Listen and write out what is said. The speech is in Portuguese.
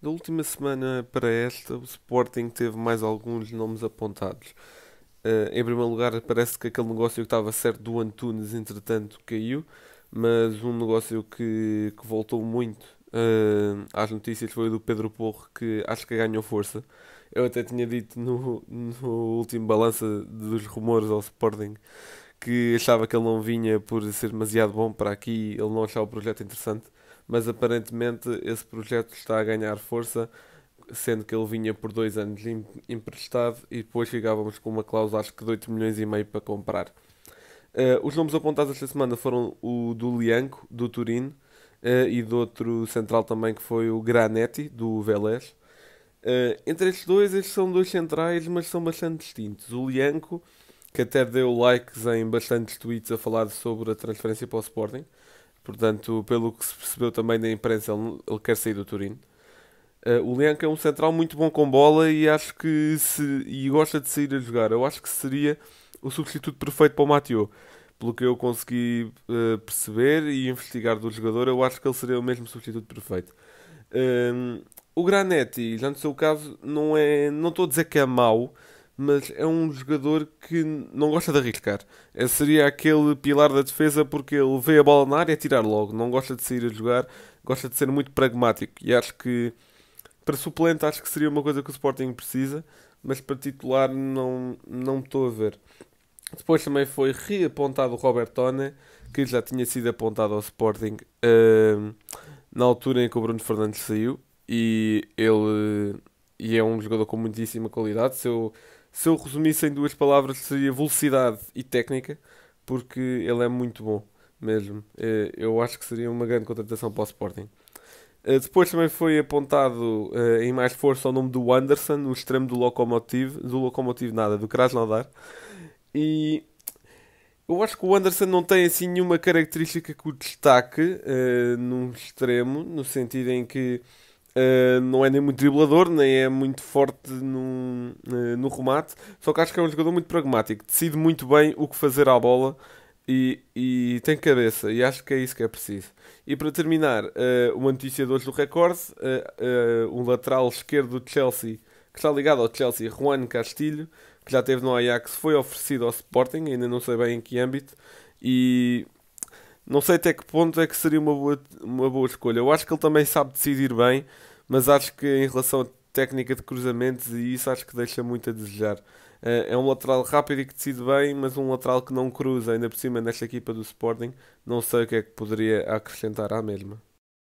Da última semana para esta, o Sporting teve mais alguns nomes apontados. Uh, em primeiro lugar, parece que aquele negócio que estava certo do Antunes, entretanto, caiu, mas um negócio que, que voltou muito uh, às notícias foi o do Pedro Porro, que acho que ganhou força. Eu até tinha dito no, no último balança dos rumores ao Sporting que achava que ele não vinha por ser demasiado bom para aqui, ele não achava o projeto interessante, mas aparentemente esse projeto está a ganhar força, sendo que ele vinha por dois anos em, emprestado e depois chegávamos com uma cláusula acho que de 8 milhões e meio para comprar. Uh, os nomes apontados esta semana foram o do Lianco, do Turin, uh, e do outro central também que foi o Granetti, do Vélez. Uh, entre estes dois, estes são dois centrais, mas são bastante distintos. O Lianco que até deu likes em bastantes tweets a falar sobre a transferência para o Sporting. Portanto, pelo que se percebeu também da imprensa, ele, quer sair do Turino. Uh, eh, o Lianca é um central muito bom com bola e acho que se, e gosta de sair a jogar. Eu acho que seria o substituto perfeito para o Matheus. Pelo que eu consegui uh, perceber e investigar do jogador, eu acho que ele seria o mesmo substituto perfeito. Um, ehm, o Granetti, já no seu caso, não é. Não estou a dizer que é mau, mas é um jogador que não gosta de arriscar. É, seria aquele pilar da defesa porque ele vê a bola na área e tirar logo. Não gosta de sair a jogar, gosta de ser muito pragmático. E acho que para suplente acho que seria uma coisa que o Sporting precisa, mas para titular não, não estou a ver. Depois também foi reapontado o Robertone, que já tinha sido apontado ao Sporting uh, na altura em que o Bruno Fernandes saiu. E ele e é um jogador com muitíssima qualidade. Se eu se eu resumisse em duas palavras, seria velocidade e técnica, porque ele é muito bom mesmo. Eh, eu acho que seria uma grande contratação para o Sporting. Eh, depois também foi apontado eh, em mais força o nome do Anderson, o extremo do Locomotive, do Locomotive nada, do Krasnodar. E eu acho que o Anderson não tem assim nenhuma característica que o destaque uh, num extremo, no sentido em que eh, não é nem muito driblador, nem é muito forte no, uh, eh, no remate. Só que acho que é um jogador muito pragmático. Decide muito bem o que fazer à bola e, e tem cabeça. E acho que é isso que é preciso. E para terminar, uh, uma notícia de hoje do Record: um lateral esquerdo do Chelsea, que está ligado ao Chelsea, Juan Castilho, que já teve no Ajax, foi oferecido ao Sporting, ainda não sei bem em que âmbito. E não sei até que ponto é que seria uma boa, uma boa escolha. Eu acho que ele também sabe decidir bem, mas acho que em relação à técnica de cruzamentos e isso acho que deixa muito a desejar. É, é um lateral rápido e que decide bem, mas um lateral que não cruza, ainda por cima nesta equipa do Sporting. Não sei o que é que poderia acrescentar à mesma.